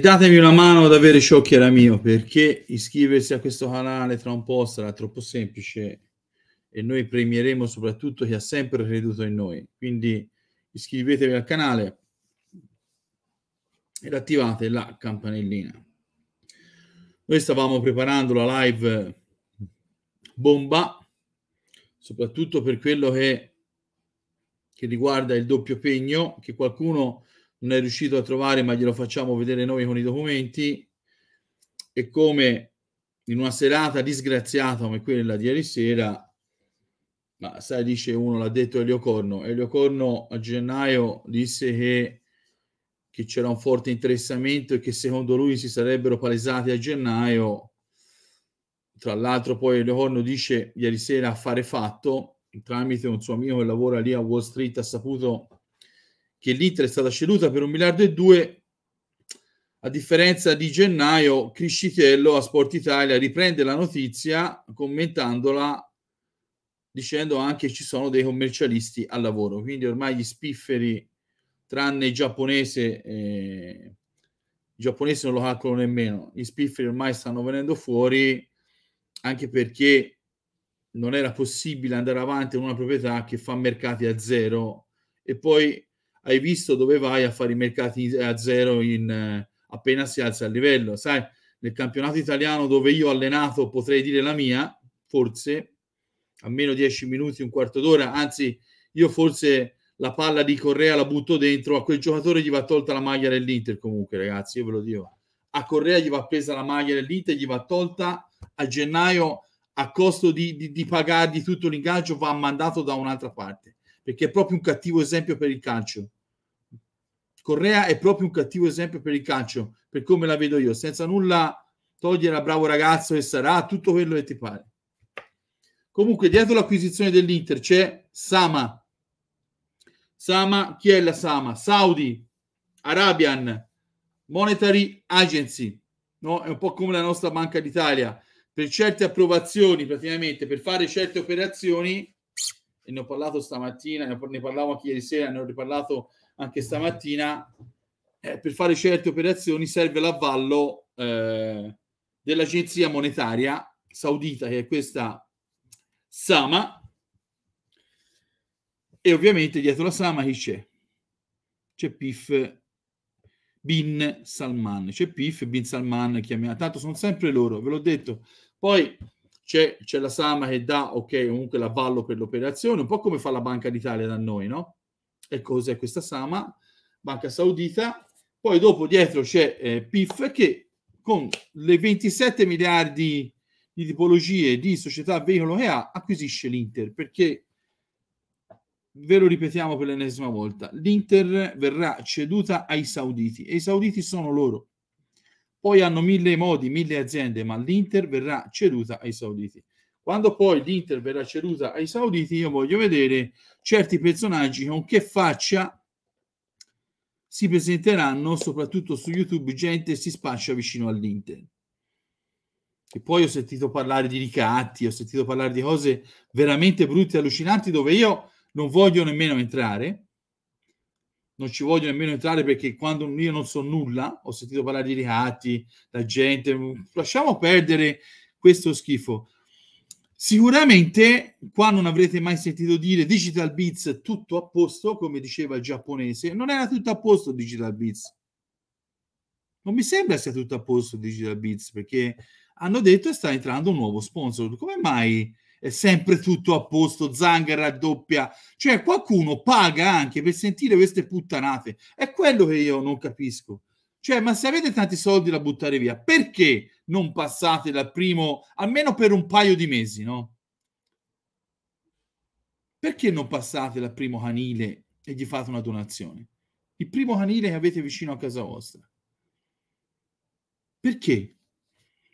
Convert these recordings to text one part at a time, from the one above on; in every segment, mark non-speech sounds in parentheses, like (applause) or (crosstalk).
di una mano ad avere ciò che era mio, perché iscriversi a questo canale tra un po' sarà troppo semplice e noi premieremo soprattutto chi ha sempre creduto in noi. Quindi iscrivetevi al canale ed attivate la campanellina. Noi stavamo preparando la live bomba, soprattutto per quello che, che riguarda il doppio pegno, che qualcuno non è riuscito a trovare, ma glielo facciamo vedere noi con i documenti, e come in una serata disgraziata come quella di ieri sera, ma sai, dice uno, l'ha detto Elio Corno, Elio Corno a gennaio disse che, che c'era un forte interessamento e che secondo lui si sarebbero palesati a gennaio, tra l'altro poi Elio Corno dice ieri sera affare fatto, tramite un suo amico che lavora lì a Wall Street ha saputo che l'Inter è stata ceduta per un miliardo e due, a differenza di gennaio, Criscitiello a Sport Italia riprende la notizia commentandola dicendo anche ci sono dei commercialisti al lavoro, quindi ormai gli spifferi, tranne il giapponese, eh, il giapponese non lo calcolano nemmeno, gli spifferi ormai stanno venendo fuori anche perché non era possibile andare avanti con una proprietà che fa mercati a zero e poi hai visto dove vai a fare i mercati eh, a zero in, eh, appena si alza il livello. Sai, nel campionato italiano dove io ho allenato potrei dire la mia, forse, a meno 10 minuti, un quarto d'ora, anzi io forse la palla di Correa la butto dentro, a quel giocatore gli va tolta la maglia dell'Inter comunque ragazzi, io ve lo dico. A Correa gli va presa la maglia dell'Inter, gli va tolta a gennaio a costo di, di, di pagargli tutto l'ingaggio, va mandato da un'altra parte perché è proprio un cattivo esempio per il calcio. Correa è proprio un cattivo esempio per il calcio, per come la vedo io, senza nulla togliere a bravo ragazzo e sarà tutto quello che ti pare. Comunque, dietro l'acquisizione dell'Inter c'è Sama. Sama, chi è la Sama? Saudi, Arabian, Monetary Agency, no? È un po' come la nostra Banca d'Italia. Per certe approvazioni, praticamente, per fare certe operazioni, ne ho parlato stamattina, ne, parlavo anche ieri sera, ne ho riparlato anche stamattina, eh, per fare certe operazioni serve l'avvallo eh, dell'agenzia monetaria saudita, che è questa Sama, e ovviamente dietro la Sama chi c'è? C'è PIF Bin Salman, c'è PIF Bin Salman, chiamiamo, tanto sono sempre loro, ve l'ho detto. Poi c'è, c'è la Sama che dà, ok, comunque l'avvallo per l'operazione, un po' come fa la Banca d'Italia da noi, no? E cos'è questa Sama? Banca Saudita. Poi dopo dietro c'è eh, PIF che con le 27 miliardi di tipologie di società veicolo che ha, acquisisce l'Inter perché ve lo ripetiamo per l'ennesima volta, l'Inter verrà ceduta ai sauditi e i sauditi sono loro. Poi hanno mille modi, mille aziende, ma l'Inter verrà ceduta ai sauditi. Quando poi l'Inter verrà ceduta ai sauditi, io voglio vedere certi personaggi con che faccia si presenteranno, soprattutto su YouTube, gente si spaccia vicino all'Inter. E poi ho sentito parlare di ricatti, ho sentito parlare di cose veramente brutte e allucinanti dove io non voglio nemmeno entrare non ci voglio nemmeno entrare perché quando io non so nulla, ho sentito parlare di reati, la gente, mm, lasciamo perdere questo schifo. Sicuramente qua non avrete mai sentito dire Digital Beats tutto a posto, come diceva il giapponese, non era tutto a posto Digital Beats. Non mi sembra sia tutto a posto Digital Beats perché hanno detto che sta entrando un nuovo sponsor. Come mai è sempre tutto a posto, Zanga raddoppia, cioè qualcuno paga anche per sentire queste puttanate, è quello che io non capisco. Cioè, ma se avete tanti soldi da buttare via, perché non passate dal primo, almeno per un paio di mesi, no? Perché non passate dal primo canile e gli fate una donazione? Il primo canile che avete vicino a casa vostra. Perché?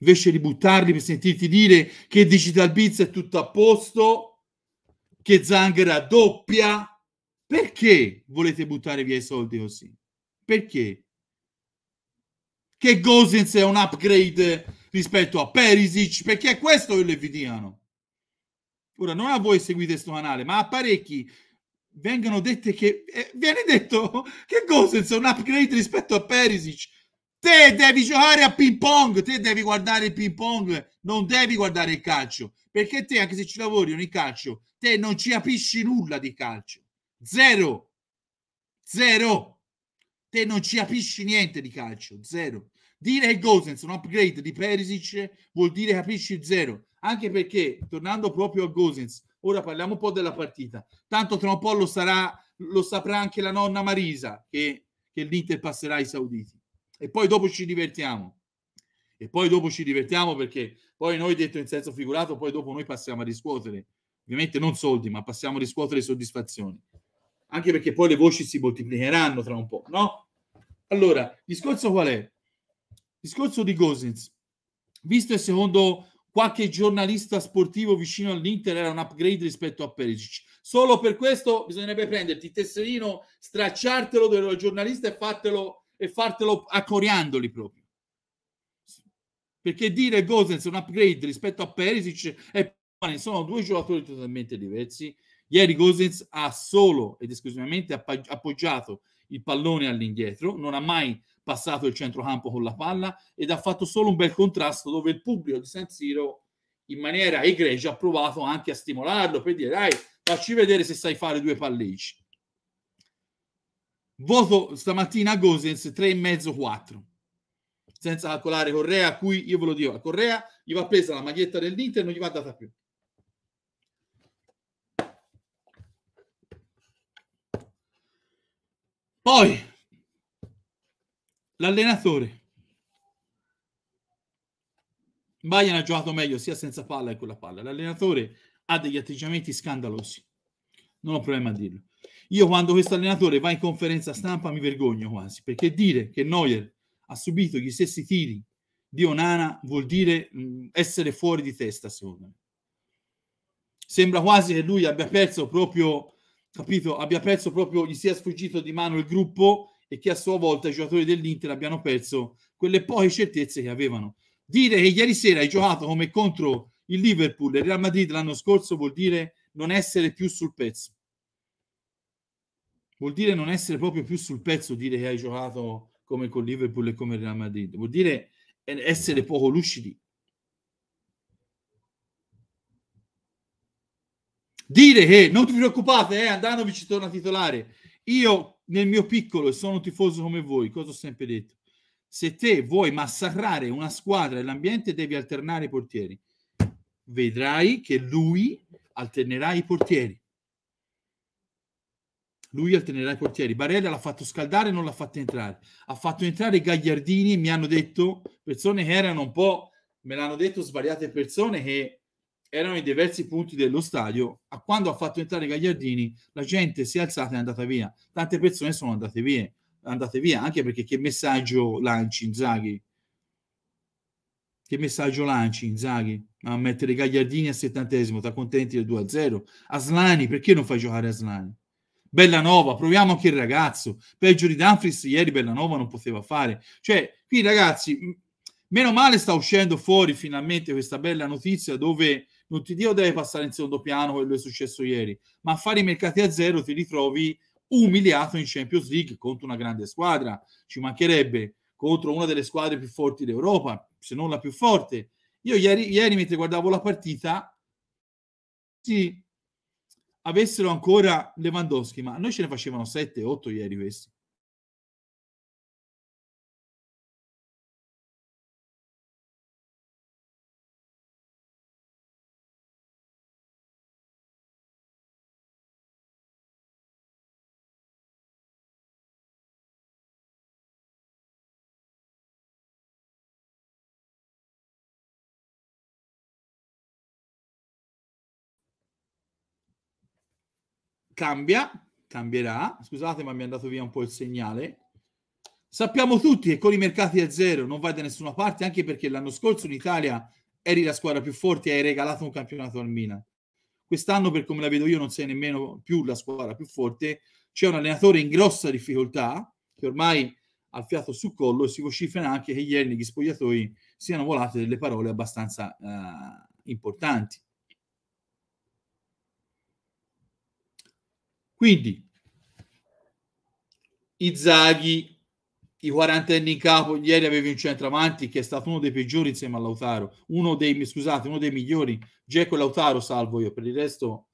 invece di buttarli per sentirti dire che Digital Beats è tutto a posto, che Zanghera doppia. Perché volete buttare via i soldi così? Perché? Che Gosens è un upgrade rispetto a Perisic? Perché è questo che le vi diano. Ora, non a voi seguite questo canale, ma a parecchi vengono dette che... Eh, viene detto (laughs) che Gosens è un upgrade rispetto a Perisic Te devi giocare a ping pong, te devi guardare il ping pong, non devi guardare il calcio, perché te anche se ci lavori nel calcio, te non ci capisci nulla di calcio. Zero. Zero. Te non ci capisci niente di calcio, zero. Dire che Gosens è un upgrade di Perisic vuol dire capisci zero, anche perché tornando proprio a Gosens, ora parliamo un po' della partita. Tanto tra un po' lo sarà lo saprà anche la nonna Marisa che, che l'Inter passerà ai sauditi e poi dopo ci divertiamo. E poi dopo ci divertiamo perché poi noi, detto in senso figurato, poi dopo noi passiamo a riscuotere, ovviamente non soldi, ma passiamo a riscuotere soddisfazioni. Anche perché poi le voci si moltiplicheranno tra un po', no? Allora, discorso qual è? Discorso di Gosens. Visto e secondo qualche giornalista sportivo vicino all'Inter era un upgrade rispetto a Perisic. Solo per questo bisognerebbe prenderti il tesserino, stracciartelo del giornalista e fartelo e fartelo a coriandoli proprio. Perché dire Gosens è un upgrade rispetto a Perisic è sono due giocatori totalmente diversi. Ieri Gosens ha solo ed esclusivamente appoggiato il pallone all'indietro, non ha mai passato il centrocampo con la palla ed ha fatto solo un bel contrasto dove il pubblico di San Siro in maniera egregia ha provato anche a stimolarlo per dire dai facci vedere se sai fare due palleggi Voto stamattina a Gosens 3,5-4, senza calcolare Correa, a cui io ve lo dico, a Correa gli va presa la maglietta dell'Inter, non gli va data più. Poi l'allenatore. Bayern ha giocato meglio sia senza palla che con la palla. L'allenatore ha degli atteggiamenti scandalosi. Non ho problema a dirlo. Io quando questo allenatore va in conferenza stampa mi vergogno quasi, perché dire che Neuer ha subito gli stessi tiri di Onana vuol dire mh, essere fuori di testa, secondo me. Sembra quasi che lui abbia perso proprio, capito, abbia perso proprio, gli sia sfuggito di mano il gruppo e che a sua volta i giocatori dell'Inter abbiano perso quelle poche certezze che avevano. Dire che ieri sera hai giocato come contro il Liverpool e il Real Madrid l'anno scorso vuol dire non essere più sul pezzo vuol dire non essere proprio più sul pezzo, dire che hai giocato come con Liverpool e come Real Madrid, vuol dire essere poco lucidi. Dire che non ti preoccupate, eh, Andanovic torna titolare. Io nel mio piccolo e sono tifoso come voi, cosa ho sempre detto? Se te vuoi massacrare una squadra e l'ambiente devi alternare i portieri. Vedrai che lui alternerà i portieri lui alternerà i portieri. Barella l'ha fatto scaldare, non l'ha fatto entrare. Ha fatto entrare Gagliardini, mi hanno detto, persone che erano un po', me l'hanno detto svariate persone che erano in diversi punti dello stadio. A quando ha fatto entrare Gagliardini, la gente si è alzata e è andata via. Tante persone sono andate via, andate via anche perché che messaggio lanci Inzaghi? Che messaggio lanci Inzaghi? A mettere Gagliardini al settantesimo, ti contenti del 2-0. Aslani, perché non fai giocare Aslani? Bellanova, proviamo anche il ragazzo. Peggio di Danfris ieri Bellanova non poteva fare. Cioè, qui ragazzi, meno male sta uscendo fuori finalmente questa bella notizia dove non ti dio deve passare in secondo piano quello che è successo ieri, ma fare i mercati a zero ti ritrovi umiliato in Champions League contro una grande squadra, ci mancherebbe contro una delle squadre più forti d'Europa, se non la più forte. Io ieri, ieri mentre guardavo la partita, sì, avessero ancora Lewandowski, ma noi ce ne facevano 7-8 ieri questi. cambia, cambierà. Scusate, ma mi è andato via un po' il segnale. Sappiamo tutti che con i mercati a zero non vai da nessuna parte, anche perché l'anno scorso in Italia eri la squadra più forte e hai regalato un campionato al Milan. Quest'anno, per come la vedo io, non sei nemmeno più la squadra più forte. C'è un allenatore in grossa difficoltà, che ormai ha il fiato sul collo, e si vocifera anche che ieri negli spogliatoi siano volate delle parole abbastanza eh, importanti. Quindi Izzaghi, i quarantenni in capo, ieri avevi un centravanti che è stato uno dei peggiori insieme a Lautaro, uno dei, scusate, uno dei migliori, Geco e Lautaro salvo io, per il resto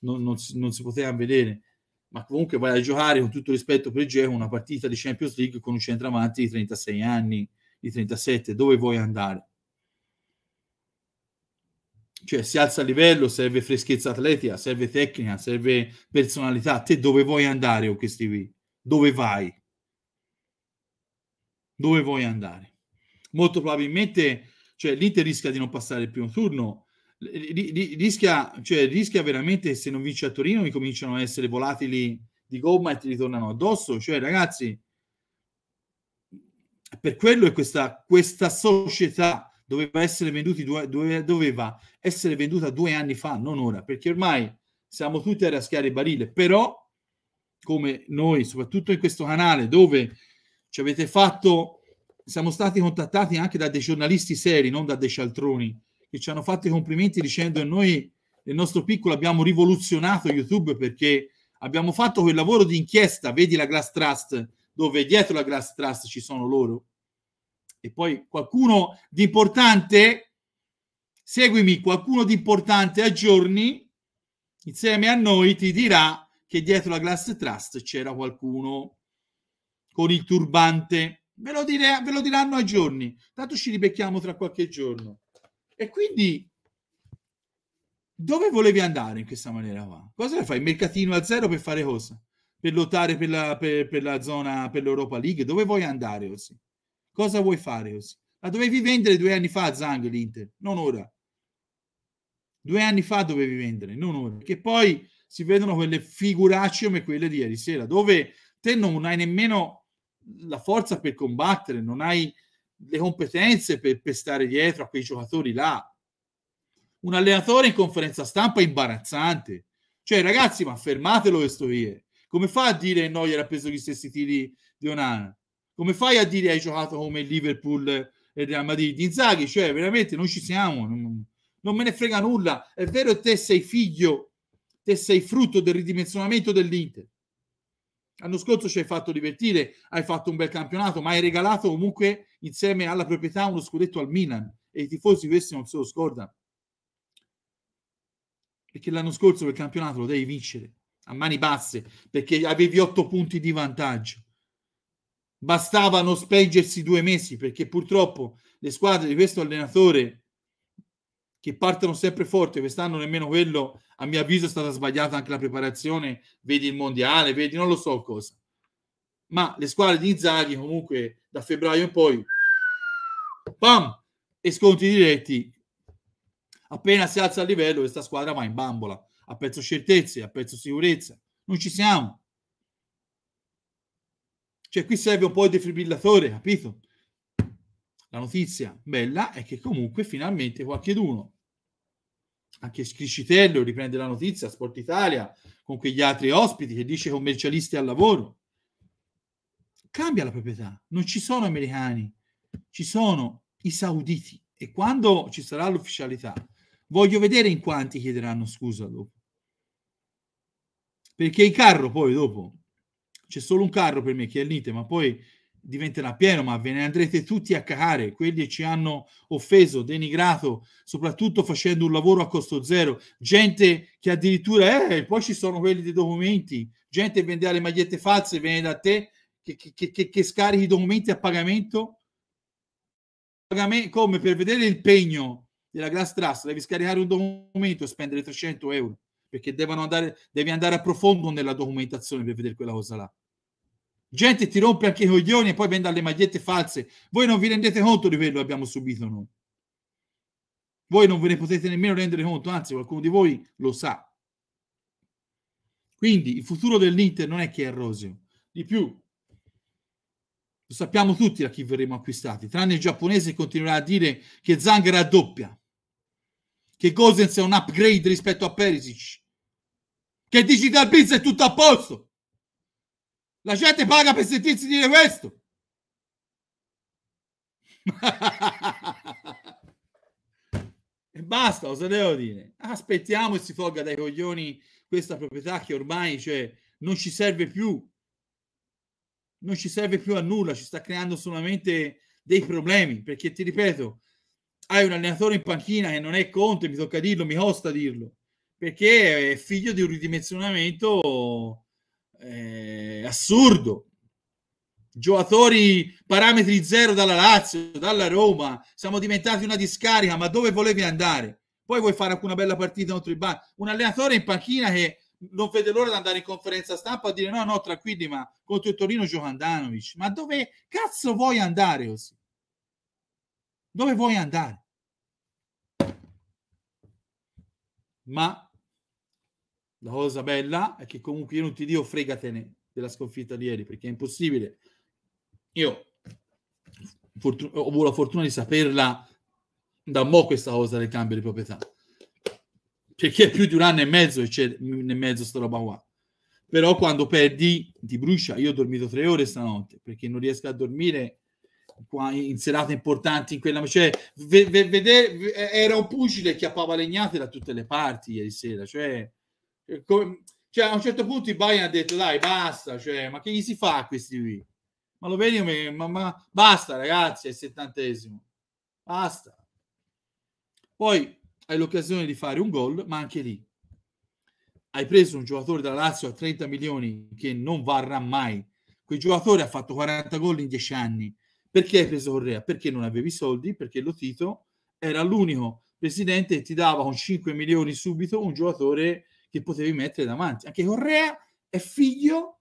non, non, non si poteva vedere, ma comunque vai a giocare con tutto rispetto per Geco una partita di Champions League con un centravanti di 36 anni, di 37, dove vuoi andare? cioè si alza il livello, serve freschezza atletica, serve tecnica, serve personalità. Te dove vuoi andare con questi V? Dove vai? Dove vuoi andare? Molto probabilmente cioè, l'Inter rischia di non passare il primo turno, rischia, cioè, rischia veramente se non vince a Torino mi cominciano a essere volatili di gomma e ti ritornano addosso. Cioè, ragazzi, per quello è questa, questa società doveva essere, due, dove, doveva essere venduta due anni fa, non ora, perché ormai siamo tutti a raschiare il barile, però come noi, soprattutto in questo canale, dove ci avete fatto, siamo stati contattati anche da dei giornalisti seri, non da dei cialtroni, che ci hanno fatto i complimenti dicendo che noi, nel nostro piccolo, abbiamo rivoluzionato YouTube perché abbiamo fatto quel lavoro di inchiesta, vedi la Glass Trust, dove dietro la Glass Trust ci sono loro, e poi qualcuno di importante, seguimi, qualcuno di importante a giorni, insieme a noi ti dirà che dietro la Glass Trust c'era qualcuno con il turbante. Ve lo, dire, ve lo diranno a giorni, tanto ci ribecchiamo tra qualche giorno. E quindi dove volevi andare in questa maniera qua? Cosa fai? mercatino a zero per fare cosa? Per lottare per la, per, per la zona, per l'Europa League? Dove vuoi andare così? Cosa vuoi fare La dovevi vendere due anni fa a Zang l'Inter, non ora. Due anni fa dovevi vendere, non ora. Che poi si vedono quelle figuracce come quelle di ieri sera, dove te non hai nemmeno la forza per combattere, non hai le competenze per, per stare dietro a quei giocatori là. Un allenatore in conferenza stampa è imbarazzante. Cioè, ragazzi, ma fermatelo questo via. Come fa a dire no, gli era preso gli stessi tiri di Onana? come fai a dire hai giocato come Liverpool e Real Madrid? Inzaghi, cioè veramente non ci siamo, non, non me ne frega nulla. È vero che te sei figlio, te sei frutto del ridimensionamento dell'Inter. L'anno scorso ci hai fatto divertire, hai fatto un bel campionato, ma hai regalato comunque insieme alla proprietà uno scudetto al Milan e i tifosi questi non se lo scordano. Perché l'anno scorso quel campionato lo devi vincere a mani basse perché avevi otto punti di vantaggio bastavano non speggersi due mesi perché purtroppo le squadre di questo allenatore che partono sempre forte, quest'anno nemmeno quello, a mio avviso, è stata sbagliata anche la preparazione, vedi il mondiale, vedi non lo so cosa. Ma le squadre di Inzaghi comunque da febbraio in poi, bam, e sconti diretti, appena si alza il livello questa squadra va in bambola, a pezzo certezze, a pezzo sicurezza, non ci siamo. Cioè qui serve un po' il defibrillatore, capito? La notizia bella è che comunque finalmente qualcheduno, anche Scriscitello riprende la notizia, Sport Italia, con quegli altri ospiti che dice commercialisti al lavoro. Cambia la proprietà, non ci sono americani, ci sono i sauditi e quando ci sarà l'ufficialità voglio vedere in quanti chiederanno scusa dopo perché il carro poi dopo c'è solo un carro per me che è l'Inter, ma poi diventerà pieno, ma ve ne andrete tutti a cacare, quelli che ci hanno offeso, denigrato, soprattutto facendo un lavoro a costo zero, gente che addirittura, eh, poi ci sono quelli dei documenti, gente che vende le magliette false, viene da te, che, che, che, che scarichi i documenti a pagamento, come per vedere il pegno della Glass Trust, devi scaricare un documento e spendere 300 euro perché devono andare, devi andare a profondo nella documentazione per vedere quella cosa là. Gente ti rompe anche i coglioni e poi vende le magliette false. Voi non vi rendete conto di quello che abbiamo subito noi. Voi non ve ne potete nemmeno rendere conto, anzi qualcuno di voi lo sa. Quindi il futuro dell'Inter non è che è roseo. Di più, lo sappiamo tutti da chi verremo acquistati, tranne il giapponese che continuerà a dire che Zang raddoppia che Gosens è un upgrade rispetto a Perisic, che Digital Biz è tutto a posto. La gente paga per sentirsi dire questo. (laughs) e basta, cosa devo dire? Aspettiamo e si fogga dai coglioni questa proprietà che ormai cioè, non ci serve più. Non ci serve più a nulla, ci sta creando solamente dei problemi, perché ti ripeto, hai un allenatore in panchina che non è Conte, mi tocca dirlo, mi costa dirlo, perché è figlio di un ridimensionamento eh, assurdo. Giocatori parametri zero dalla Lazio, dalla Roma, siamo diventati una discarica, ma dove volevi andare? Poi vuoi fare una bella partita contro il Bar? Un allenatore in panchina che non vede l'ora di andare in conferenza stampa a dire no, no, tranquilli, ma contro il Torino Giocandanovic. Ma dove cazzo vuoi andare così? dove vuoi andare. Ma la cosa bella è che comunque io non ti dico fregatene della sconfitta di ieri perché è impossibile. Io ho avuto la fortuna di saperla da mo questa cosa del cambio di proprietà perché è più di un anno e mezzo e c'è nel mezzo sta roba qua però quando perdi ti brucia io ho dormito tre ore stanotte perché non riesco a dormire in serate importanti in quella cioè vedere, era un pugile che appava legnate da tutte le parti ieri sera cioè, cioè come, cioè a un certo punto il Bayern ha detto dai basta cioè, ma che gli si fa a questi qui ma lo vedi ma, ma basta ragazzi è il settantesimo basta poi hai l'occasione di fare un gol ma anche lì hai preso un giocatore dalla Lazio a 30 milioni che non varrà mai quel giocatore ha fatto 40 gol in 10 anni perché hai preso Correa? Perché non avevi soldi, perché lo Tito era l'unico presidente che ti dava con 5 milioni subito un giocatore che potevi mettere davanti. Anche Correa è figlio,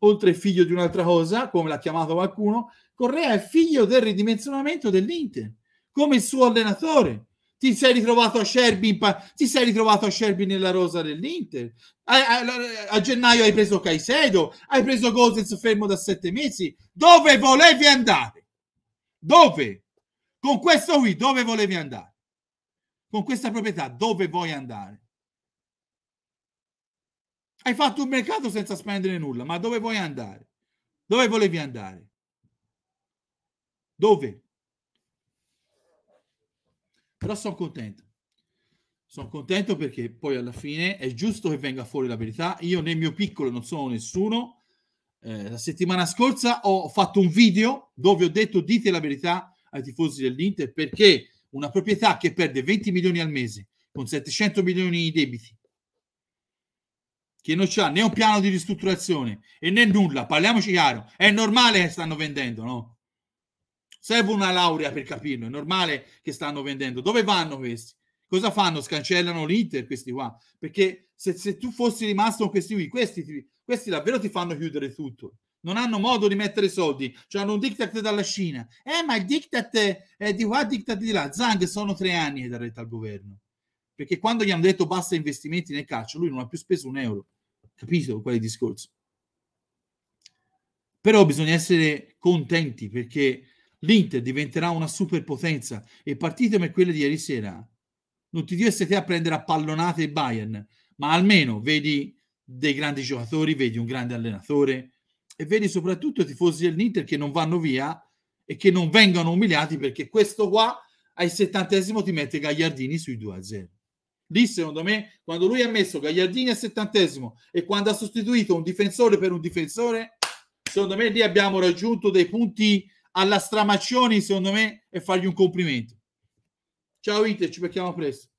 oltre figlio di un'altra cosa, come l'ha chiamato qualcuno, Correa è figlio del ridimensionamento dell'Inter, come il suo allenatore ti sei ritrovato a Sherby, pa- ti sei ritrovato a Sherby nella rosa dell'Inter. A, a, a gennaio hai preso Caicedo, hai preso Gozens fermo da sette mesi. Dove volevi andare? Dove? Con questo qui, dove volevi andare? Con questa proprietà, dove vuoi andare? Hai fatto un mercato senza spendere nulla, ma dove vuoi andare? Dove volevi andare? Dove? Però sono contento. Sono contento perché poi alla fine è giusto che venga fuori la verità. Io nel mio piccolo non sono nessuno. Eh, la settimana scorsa ho fatto un video dove ho detto dite la verità ai tifosi dell'Inter perché una proprietà che perde 20 milioni al mese con 700 milioni di debiti che non ha né un piano di ristrutturazione e né nulla, parliamoci chiaro, è normale che stanno vendendo, no? Serve una laurea per capirlo, è normale che stanno vendendo. Dove vanno questi? Cosa fanno? Scancellano l'Inter questi qua? Perché se, se tu fossi rimasto con questi qui, questi, questi davvero ti fanno chiudere tutto non hanno modo di mettere soldi, cioè hanno un diktat dalla Cina. Eh, ma il diktat è eh, di qua, diktat di là. Zang sono tre anni che dà retta al governo. Perché quando gli hanno detto basta investimenti nel calcio, lui non ha più speso un euro. Capito quale discorso? Però bisogna essere contenti perché l'Inter diventerà una superpotenza e partite come quelle di ieri sera non ti dio se te a prendere a pallonate il Bayern, ma almeno vedi dei grandi giocatori, vedi un grande allenatore e vedi soprattutto i tifosi dell'Inter che non vanno via e che non vengano umiliati perché questo qua al settantesimo ti mette Gagliardini sui 2-0. a Lì secondo me quando lui ha messo Gagliardini al settantesimo e quando ha sostituito un difensore per un difensore, secondo me lì abbiamo raggiunto dei punti alla Stramaccioni, secondo me, e fargli un complimento. Ciao Inter, ci becchiamo presto.